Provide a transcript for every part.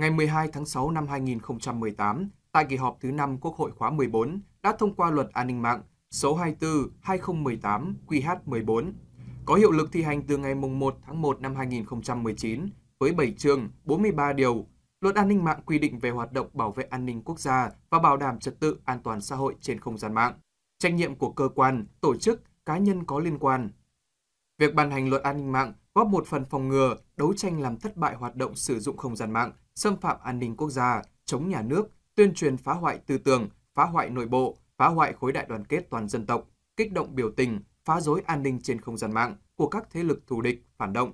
ngày 12 tháng 6 năm 2018 tại kỳ họp thứ 5 Quốc hội khóa 14 đã thông qua luật an ninh mạng số 24-2018 QH14, có hiệu lực thi hành từ ngày 1 tháng 1 năm 2019 với 7 chương, 43 điều. Luật an ninh mạng quy định về hoạt động bảo vệ an ninh quốc gia và bảo đảm trật tự an toàn xã hội trên không gian mạng, trách nhiệm của cơ quan, tổ chức, cá nhân có liên quan. Việc ban hành luật an ninh mạng góp một phần phòng ngừa, đấu tranh làm thất bại hoạt động sử dụng không gian mạng, xâm phạm an ninh quốc gia, chống nhà nước, tuyên truyền phá hoại tư tưởng, phá hoại nội bộ, phá hoại khối đại đoàn kết toàn dân tộc, kích động biểu tình, phá rối an ninh trên không gian mạng của các thế lực thù địch, phản động.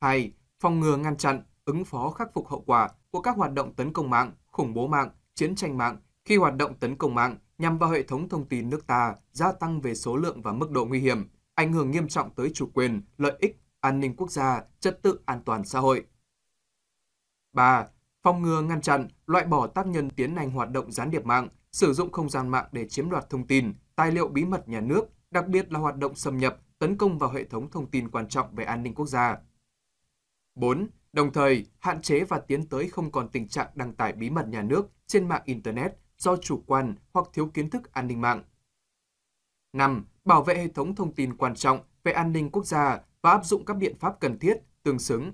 2. Phòng ngừa ngăn chặn, ứng phó khắc phục hậu quả của các hoạt động tấn công mạng, khủng bố mạng, chiến tranh mạng khi hoạt động tấn công mạng nhằm vào hệ thống thông tin nước ta gia tăng về số lượng và mức độ nguy hiểm, ảnh hưởng nghiêm trọng tới chủ quyền, lợi ích an ninh quốc gia, trật tự an toàn xã hội. 3. Phòng ngừa ngăn chặn, loại bỏ tác nhân tiến hành hoạt động gián điệp mạng, sử dụng không gian mạng để chiếm đoạt thông tin, tài liệu bí mật nhà nước, đặc biệt là hoạt động xâm nhập, tấn công vào hệ thống thông tin quan trọng về an ninh quốc gia. 4. Đồng thời, hạn chế và tiến tới không còn tình trạng đăng tải bí mật nhà nước trên mạng Internet do chủ quan hoặc thiếu kiến thức an ninh mạng. 5. Bảo vệ hệ thống thông tin quan trọng về an ninh quốc gia, và áp dụng các biện pháp cần thiết, tương xứng.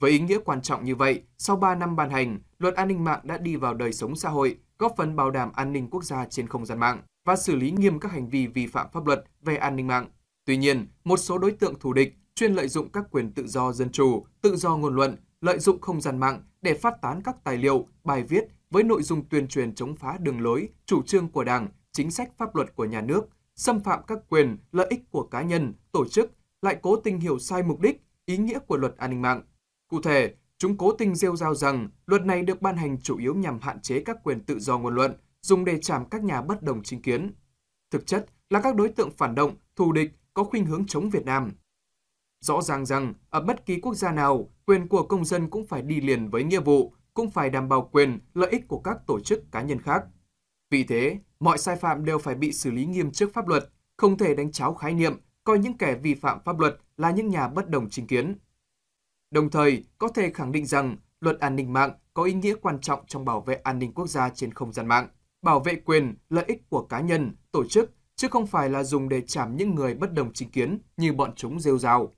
Với ý nghĩa quan trọng như vậy, sau 3 năm ban hành, luật an ninh mạng đã đi vào đời sống xã hội, góp phần bảo đảm an ninh quốc gia trên không gian mạng và xử lý nghiêm các hành vi vi phạm pháp luật về an ninh mạng. Tuy nhiên, một số đối tượng thù địch chuyên lợi dụng các quyền tự do dân chủ, tự do ngôn luận, lợi dụng không gian mạng để phát tán các tài liệu, bài viết với nội dung tuyên truyền chống phá đường lối, chủ trương của Đảng, chính sách pháp luật của nhà nước, xâm phạm các quyền, lợi ích của cá nhân, tổ chức lại cố tình hiểu sai mục đích, ý nghĩa của luật an ninh mạng. Cụ thể, chúng cố tình rêu rao rằng luật này được ban hành chủ yếu nhằm hạn chế các quyền tự do ngôn luận, dùng để chạm các nhà bất đồng chính kiến. Thực chất là các đối tượng phản động, thù địch có khuynh hướng chống Việt Nam. Rõ ràng rằng, ở bất kỳ quốc gia nào, quyền của công dân cũng phải đi liền với nghĩa vụ, cũng phải đảm bảo quyền, lợi ích của các tổ chức cá nhân khác. Vì thế, mọi sai phạm đều phải bị xử lý nghiêm trước pháp luật, không thể đánh cháo khái niệm, coi những kẻ vi phạm pháp luật là những nhà bất đồng chính kiến. Đồng thời, có thể khẳng định rằng luật an ninh mạng có ý nghĩa quan trọng trong bảo vệ an ninh quốc gia trên không gian mạng, bảo vệ quyền, lợi ích của cá nhân, tổ chức, chứ không phải là dùng để chảm những người bất đồng chính kiến như bọn chúng rêu rào.